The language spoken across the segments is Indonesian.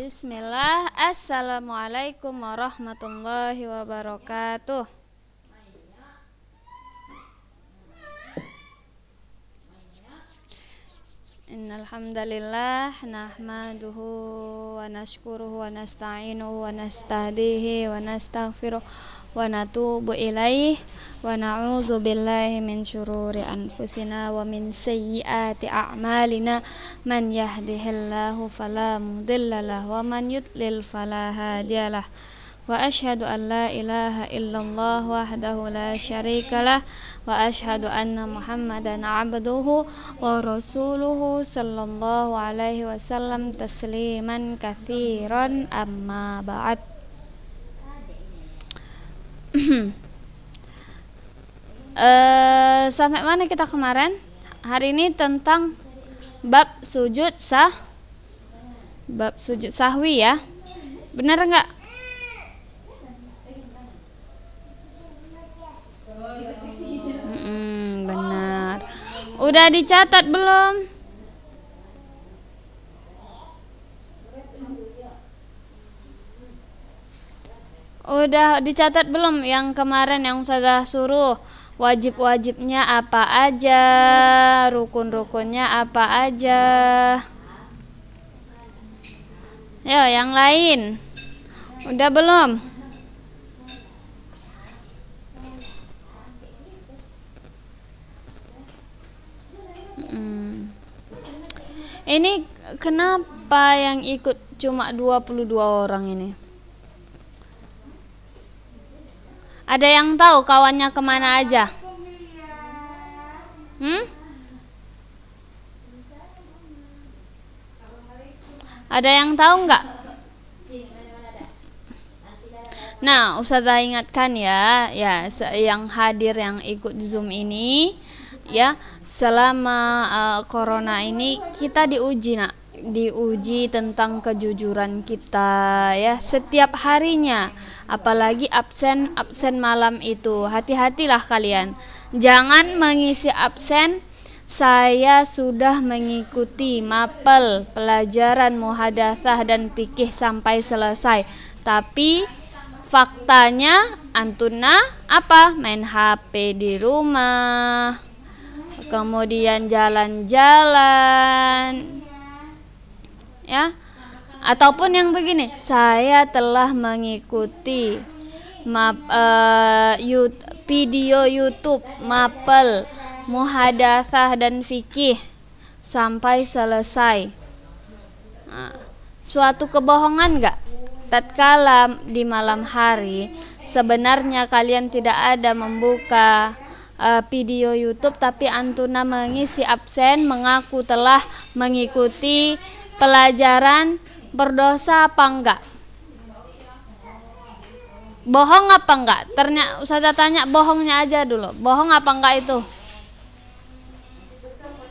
Bismillah Assalamualaikum warahmatullahi wabarakatuh Innalhamdulillah Nahmaduhu Wa nashkuruhu Wa nasta'inuhu Wa nasta'dihi Wa nasta'firuh ونتوب إليه ونعوذ بالله من شرور أنفسنا ومن سيئات أعمالنا من يهده الله فلا مضل له ومن يضلل فلا هادي له وأشهد أن لا إله إلا الله وحده لا شريك له وأشهد أن محمدا عبده ورسوله صلى الله عليه وسلم تسليما كثيرا أما بعد uh, sampai mana kita kemarin? Hari ini tentang bab sujud sah bab sujud sahwi ya. Benar enggak? benar. Udah dicatat belum? Udah dicatat belum yang kemarin yang saya suruh wajib-wajibnya apa aja, rukun-rukunnya apa aja. Ya, yang lain. Udah belum? Hmm. Ini kenapa yang ikut cuma 22 orang ini? Ada yang tahu kawannya kemana aja? Hmm? Ada yang tahu enggak? Nah, Ustazah ingatkan ya, ya yang hadir yang ikut Zoom ini ya selama uh, corona ini kita diuji nak diuji tentang kejujuran kita ya setiap harinya apalagi absen absen malam itu hati-hatilah kalian jangan mengisi absen saya sudah mengikuti mapel pelajaran muhadasah dan pikih sampai selesai tapi faktanya antuna apa main HP di rumah kemudian jalan-jalan ya ataupun yang begini saya telah mengikuti map uh, video YouTube mapel muhadasah dan fikih sampai selesai nah, suatu kebohongan nggak? tatkala di malam hari sebenarnya kalian tidak ada membuka eh, video YouTube tapi Antuna mengisi absen mengaku telah mengikuti pelajaran berdosa apa enggak? Bohong apa enggak? Ternyata saya tanya bohongnya aja dulu. Bohong apa enggak itu?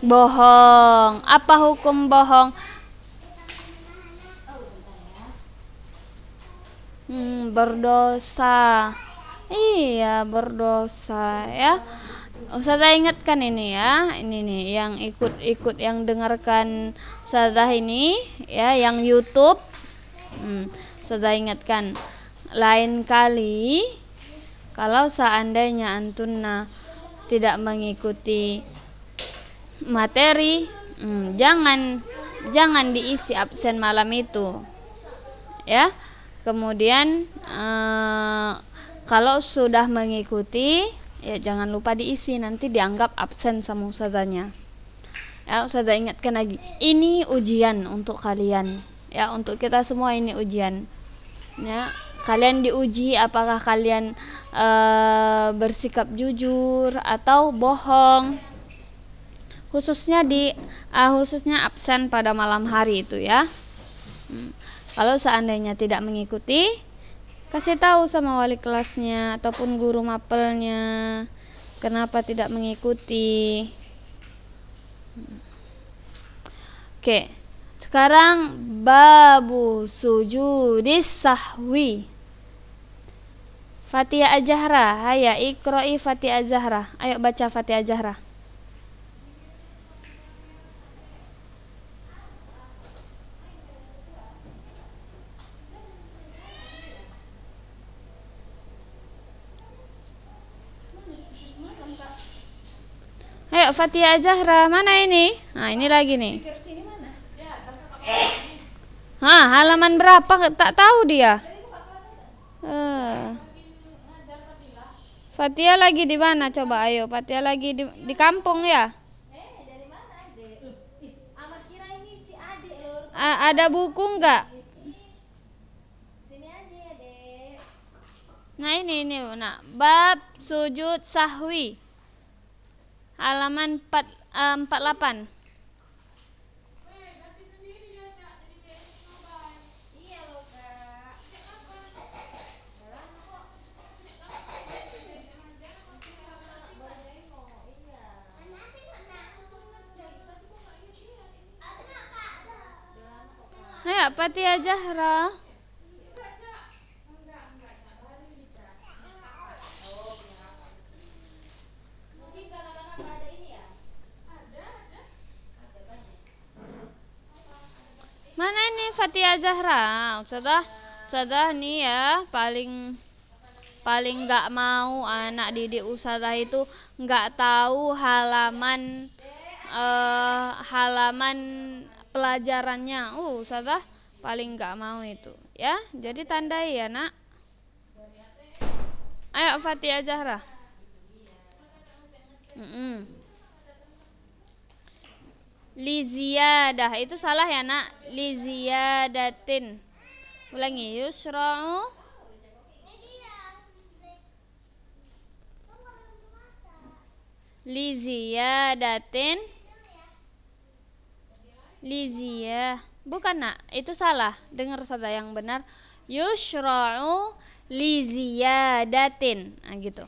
Bohong. Apa hukum bohong? Hmm, berdosa. Iya, berdosa ya. Ustazah ingatkan ini ya, ini nih yang ikut-ikut yang dengarkan Ustazah ini ya, yang YouTube. Hmm, Ustazah ingatkan lain kali kalau seandainya antuna tidak mengikuti materi, hmm, jangan jangan diisi absen malam itu. Ya. Kemudian uh, kalau sudah mengikuti ya jangan lupa diisi nanti dianggap absen sama ustazahnya ya ustazah ingatkan lagi ini ujian untuk kalian ya untuk kita semua ini ujian ya kalian diuji apakah kalian e, bersikap jujur atau bohong khususnya di uh, khususnya absen pada malam hari itu ya hmm. kalau seandainya tidak mengikuti Kasih tahu sama wali kelasnya ataupun guru mapelnya kenapa tidak mengikuti. Oke. Sekarang babu sujudis sahwi. Fatia ajahra hayya ikroi Fatia ajahra Ayo baca Fatia Azhara. Ayo Fatia Zahra, mana ini? Nah, ini lagi nih. Ya, eh. Hah, halaman berapa tak tahu dia. Uh. Eh. Fatia lagi di mana coba ayo Fatia lagi di, di kampung ya? Eh, A ada buku enggak? Ya, nah ini ini nak bab sujud sahwi halaman 4, uh, 48. Ayo, Patia Zahra. Fatia Zahra Ustazah Ustazah nih ya paling paling nggak mau anak didik usaha itu nggak tahu halaman uh, halaman pelajarannya uh Ustazah paling nggak mau itu ya jadi tandai ya nak ayo Fatia Zahra mm -mm liziyadah itu salah ya nak liziyadatin ulangi yusra'u liziyadatin Lizia, bukan nak itu salah dengar saja yang benar yusra'u liziyadatin nah, gitu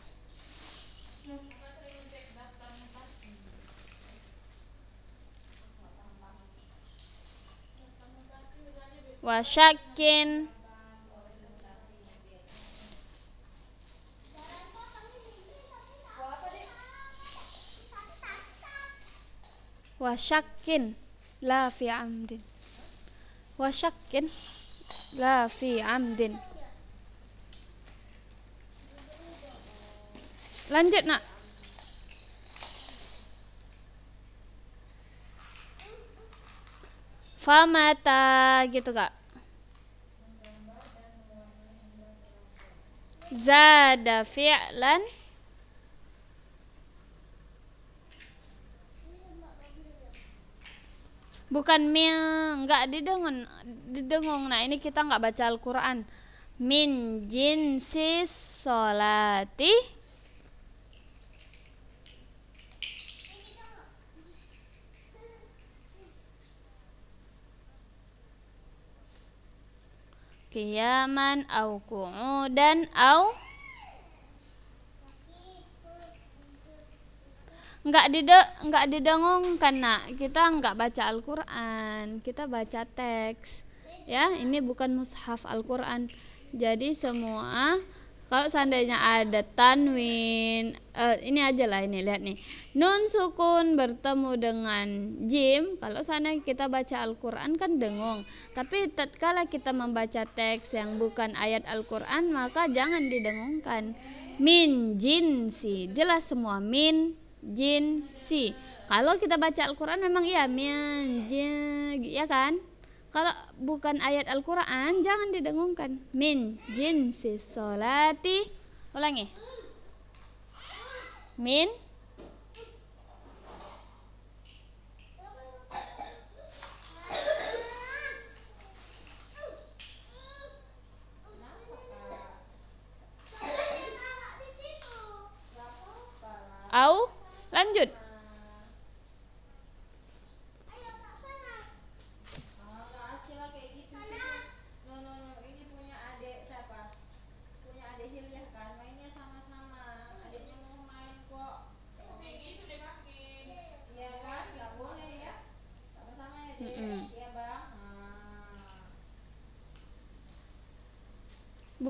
wasyakin wasyakin la fi amdin wasyakin la fi amdin lanjut nak famata gitu kak zada fi'lan bukan min nggak didengung didengung nah ini kita nggak baca Al-Quran min jinsis solati qiyaman au dan au nggak dide nggak didengung karena kita nggak baca Al-Qur'an, kita baca teks. Ya, ini bukan mushaf Al-Qur'an. Jadi semua kalau seandainya ada tanwin, uh, ini aja lah ini lihat nih. Nun sukun bertemu dengan jim. Kalau seandainya kita baca Al-Qur'an kan dengung. Tapi tatkala kita membaca teks yang bukan ayat Al-Qur'an maka jangan didengungkan. Min jin, si, jelas semua min jin, si. Kalau kita baca Al-Qur'an memang iya min jin, ya kan? kalau bukan ayat Al-Quran jangan didengungkan min jinsi solati ulangi min au lanjut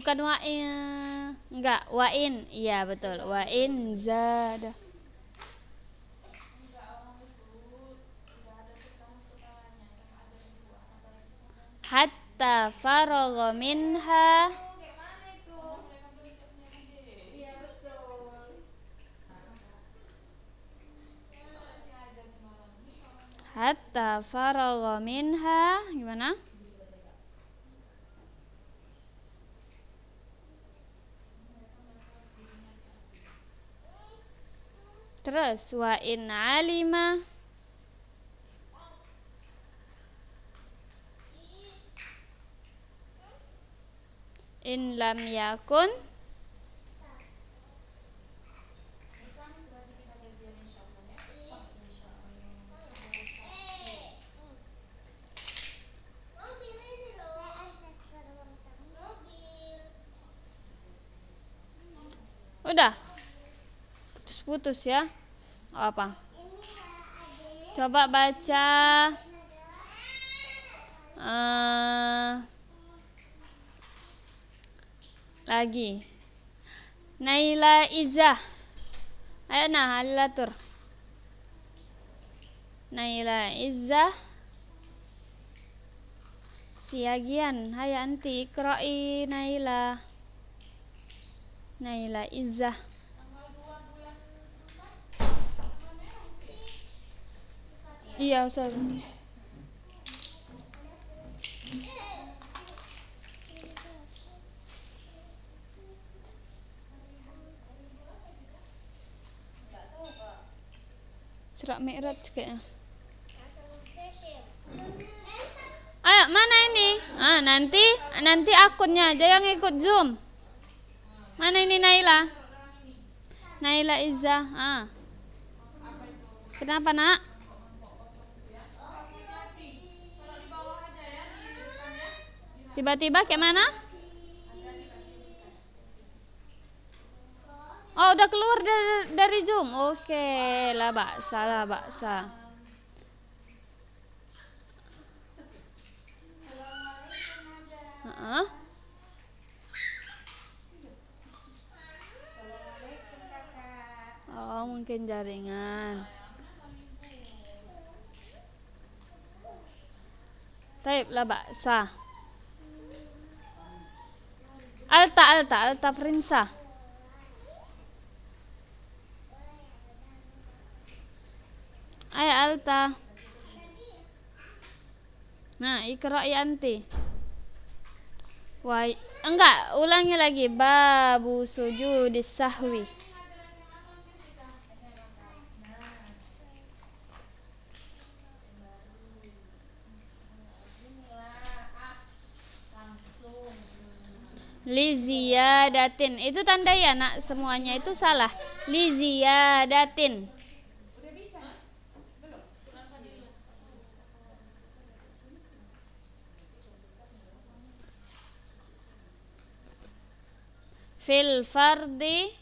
bukan wa'in enggak wa'in iya betul wa'in zada hatta faragha minha hatta faragha minha gimana Terus wa in alima in lam yakun putus ya apa coba baca uh, lagi Naila Iza. ayo nah alatur Naila Iza. siagian haya anti kroi Naila Naila Izzah Iya, Ustaz. Serak Mi'raj kayaknya. Ayo, mana ini? Ah, nanti nanti akunnya aja yang ikut Zoom. Mana ini Naila? Naila Iza. Ah. Kenapa, Nak? Tiba-tiba kayak mana? Oh, udah keluar dari, dari Zoom. Oke, okay. lah baksa, lah baksa. Uh Oh, mungkin jaringan. Tapi lah baksa. alta, alta prinsa. Ay alta. Nah, ikra ya anti. Wai, enggak, ulangi lagi babu sujud sahwi. Lizia Datin itu tanda ya nak semuanya itu salah datin fil fardi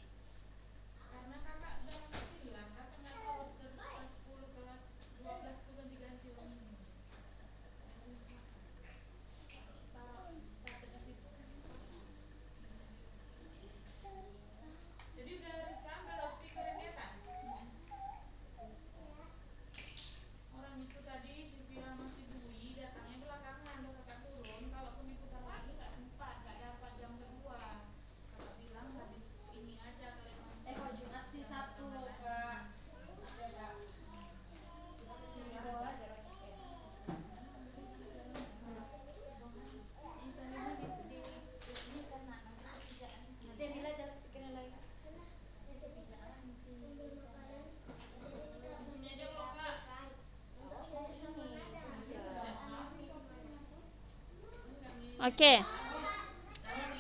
Oke.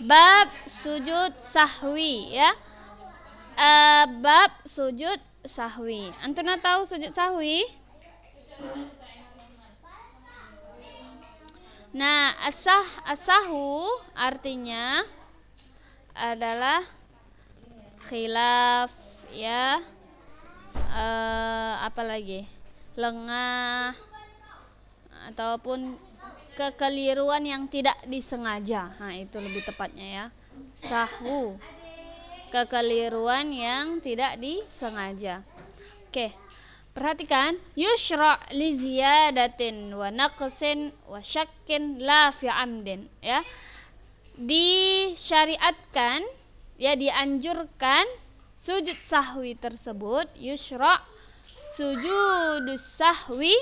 Bab sujud sahwi ya. E, bab sujud sahwi. Antuna tahu sujud sahwi? Nah, asah asahu artinya adalah khilaf ya. Eh, apa lagi, lengah ataupun kekeliruan yang tidak disengaja. Nah, itu lebih tepatnya ya. Sahwu. Kekeliruan yang tidak disengaja. Oke. Perhatikan, yusra' li ziyadatin wa naqsin wa syakkin la fi amdin, ya. Disyariatkan ya dianjurkan sujud sahwi tersebut yusra' sujud sahwi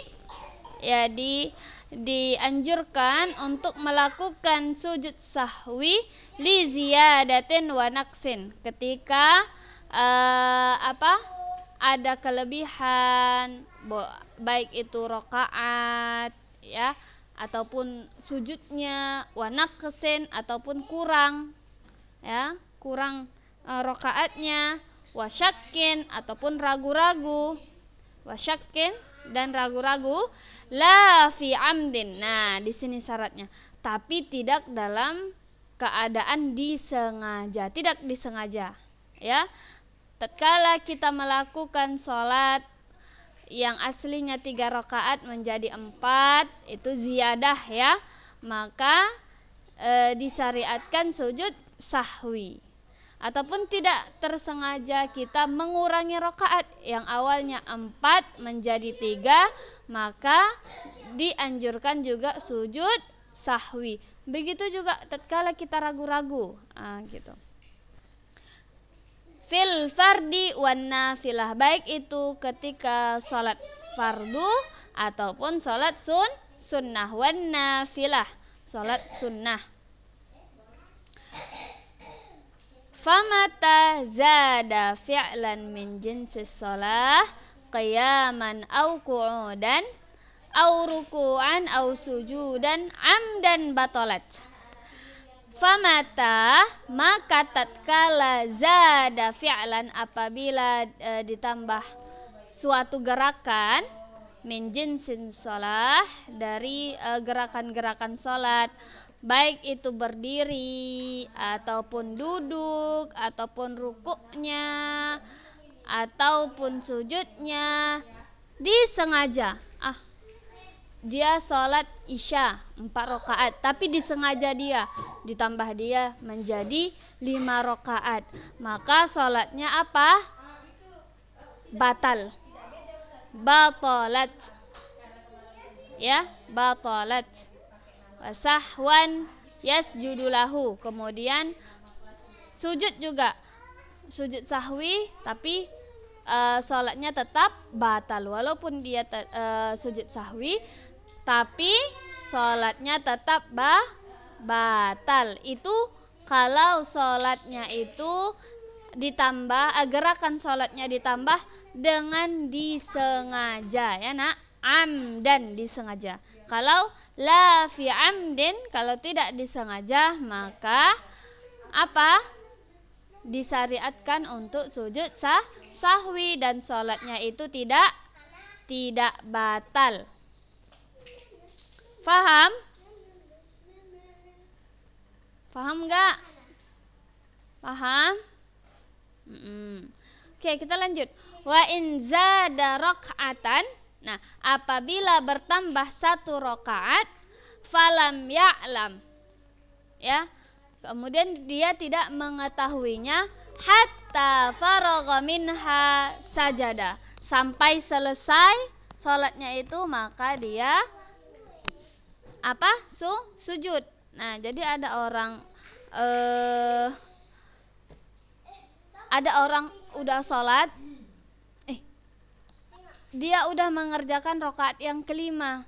ya di dianjurkan untuk melakukan sujud sahwi li ziyadatin wa naqsin ketika uh, apa ada kelebihan baik itu rokaat ya ataupun sujudnya wa naqsin ataupun kurang ya kurang uh, rokaatnya wasyakin ataupun ragu-ragu wasyakin dan ragu-ragu la fi amdin. Nah, di sini syaratnya. Tapi tidak dalam keadaan disengaja, tidak disengaja, ya. Tatkala kita melakukan sholat yang aslinya tiga rakaat menjadi empat, itu ziyadah ya. Maka e, disyariatkan sujud sahwi ataupun tidak tersengaja kita mengurangi rakaat yang awalnya empat menjadi tiga maka dianjurkan juga sujud sahwi. Begitu juga tatkala kita ragu-ragu. Ah, gitu fil fardi wan nafilah baik itu ketika sholat fardu ataupun sholat sun sunnah wan nafilah sholat sunnah famata zada fi'lan min jinsis sholah qiyaman au qu'udan au ruku'an au sujudan amdan batalat famata maka tatkala zada fi'lan apabila e, ditambah suatu gerakan min jinsin sholah dari e, gerakan-gerakan e, sholat baik itu berdiri ataupun duduk ataupun rukuknya ataupun sujudnya disengaja. Ah, dia sholat isya empat rakaat tapi disengaja dia ditambah dia menjadi lima rakaat Maka sholatnya apa? Batal. Batalat. Ya, batalat. Wasahwan yasjudulahu. Kemudian sujud juga sujud sahwi tapi uh, sholatnya tetap batal walaupun dia te, uh, sujud sahwi tapi sholatnya tetap bah batal itu kalau sholatnya itu ditambah eh, gerakan sholatnya ditambah dengan disengaja ya nak am dan disengaja kalau la fi amdin kalau tidak disengaja maka apa disyariatkan untuk sujud sah sahwi dan sholatnya itu tidak tidak batal. Faham? Faham nggak? Faham? Mm Oke, kita lanjut. Wa in zada raka'atan. Nah, apabila bertambah satu rakaat falam ya'lam. Ya, Kemudian dia tidak mengetahuinya hatta faragha minha sajada. Sampai selesai salatnya itu maka dia apa? Su sujud. Nah, jadi ada orang eh ada orang udah salat eh dia udah mengerjakan rokaat yang kelima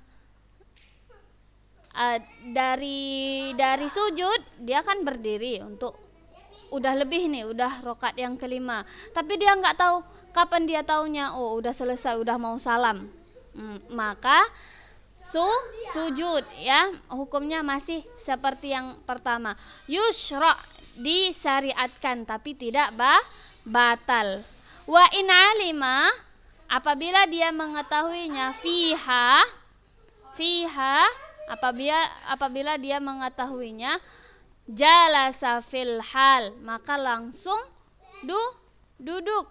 uh, dari dari sujud dia kan berdiri untuk udah lebih nih udah rokat yang kelima tapi dia nggak tahu kapan dia taunya oh udah selesai udah mau salam hmm, maka su sujud ya hukumnya masih seperti yang pertama yusro disyariatkan tapi tidak bah, batal wa in alima apabila dia mengetahuinya fiha fiha apabila apabila dia mengetahuinya jalasa fil hal maka langsung du duduk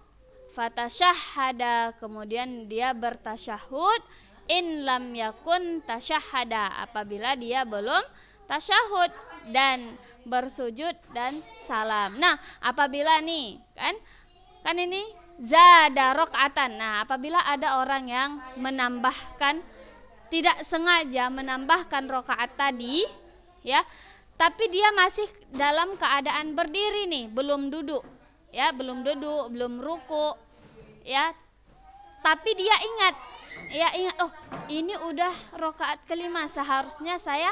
fatashahada kemudian dia bertasyahud in lam yakun tasyahada apabila dia belum tasyahud dan bersujud dan salam. Nah, apabila nih kan kan ini zada rokatan. Nah, apabila ada orang yang menambahkan tidak sengaja menambahkan rokaat tadi ya tapi dia masih dalam keadaan berdiri nih belum duduk ya belum duduk belum ruku ya tapi dia ingat ya ingat oh ini udah rokaat kelima seharusnya saya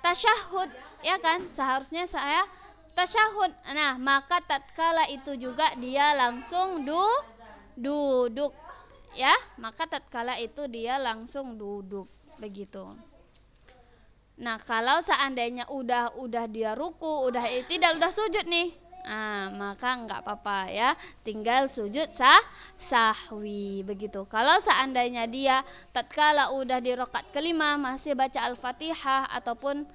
tasyahud ya kan seharusnya saya tasyahud nah maka tatkala itu juga dia langsung du duduk ya maka tatkala itu dia langsung duduk begitu nah kalau seandainya udah udah dia ruku udah eh, tidak udah sujud nih ah maka nggak apa-apa ya tinggal sujud sah sahwi begitu kalau seandainya dia tatkala udah di rokat kelima masih baca al-fatihah ataupun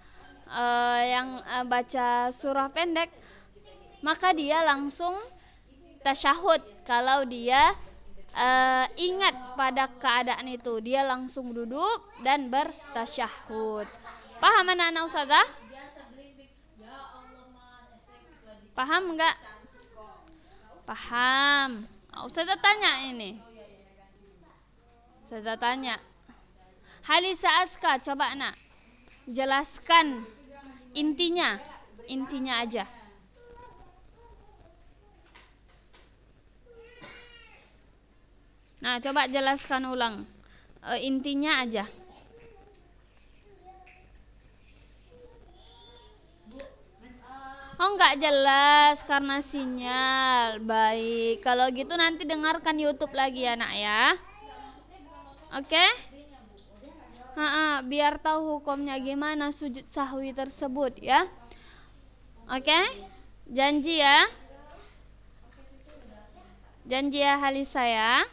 uh, yang uh, baca surah pendek maka dia langsung tasyahud kalau dia uh, ingat pada keadaan itu dia langsung duduk dan bertasyahud paham anak-anak ustazah paham enggak paham nah, ustazah tanya ini ustazah tanya Halisa Aska coba nak jelaskan intinya intinya aja Nah, coba jelaskan ulang e, intinya aja. Oh nggak jelas karena sinyal. Baik, kalau gitu nanti dengarkan YouTube lagi ya nak ya. Oke? Okay? biar tahu hukumnya gimana sujud sahwi tersebut ya. Oke? Okay? Janji ya. Janji ya Halisa ya.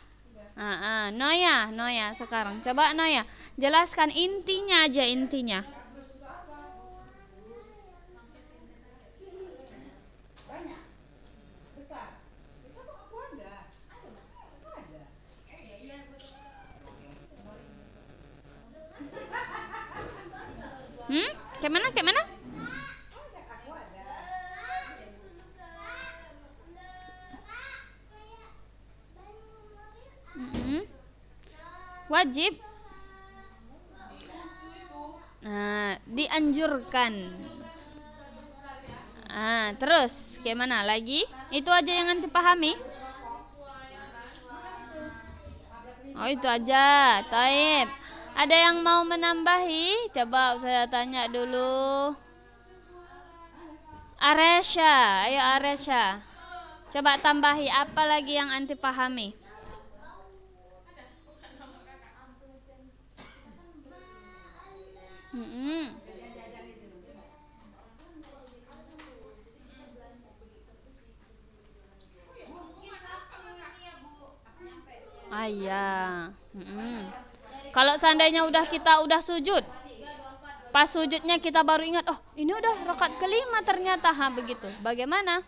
Uh, uh, Noya, Noya sekarang. Coba Noya, jelaskan intinya aja intinya. Hmm? Kayak mana? Kayak mana? wajib nah dianjurkan nah terus gimana lagi itu aja yang nanti pahami oh itu aja taib ada yang mau menambahi coba saya tanya dulu Aresha ayo Aresha coba tambahi apa lagi yang anti pahami Mm -hmm. Ayah, ah, Mm -hmm. Kalau seandainya udah kita udah sujud, pas sujudnya kita baru ingat, oh ini udah rokat kelima ternyata, ha begitu. Bagaimana?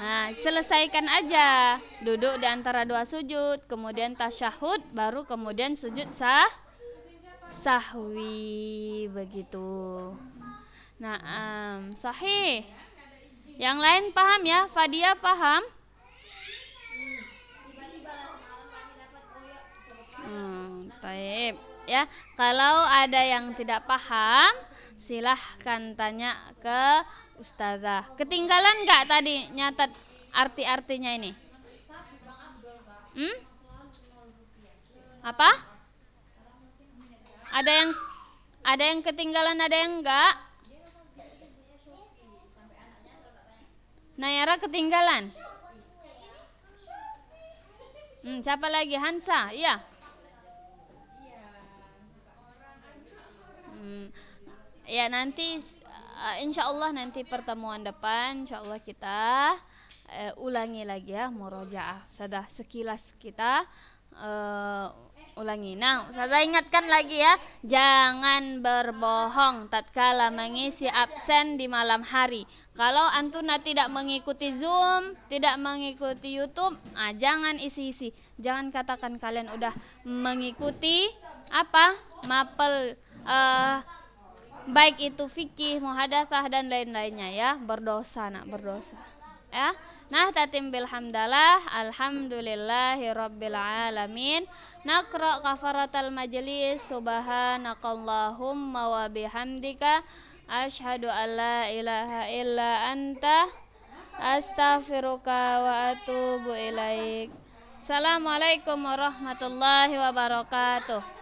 Nah, selesaikan aja. Duduk di antara dua sujud, kemudian tasyahud, baru kemudian sujud sah sahwi begitu. Nah, um, sahih. Yang lain paham ya? Fadia paham? Hmm, taib ya. Kalau ada yang tidak paham, silahkan tanya ke ustazah. Ketinggalan nggak tadi nyatat arti-artinya ini? Hmm? Apa? Ada yang ada yang ketinggalan, ada yang enggak? Nayara ketinggalan. Hmm, siapa lagi? Hansa, iya. Hmm. ya nanti uh, eh, insya Allah nanti pertemuan depan insya Allah kita uh, ulangi lagi ya murojaah sudah sekilas kita uh, ulangi nah saya ingatkan lagi ya jangan berbohong tatkala mengisi absen di malam hari kalau antuna tidak mengikuti zoom tidak mengikuti youtube nah, jangan isi-isi jangan katakan kalian udah mengikuti apa mapel uh, baik itu fikih, muhadasah dan lain-lainnya ya, berdosa nak berdosa. Ya. Nah, tatim bilhamdalah rabbil alamin. Nakra kafaratal majlis subhanakallahumma wa bihamdika asyhadu alla ilaha illa anta astaghfiruka wa atubu ilaik. Assalamualaikum warahmatullahi wabarakatuh.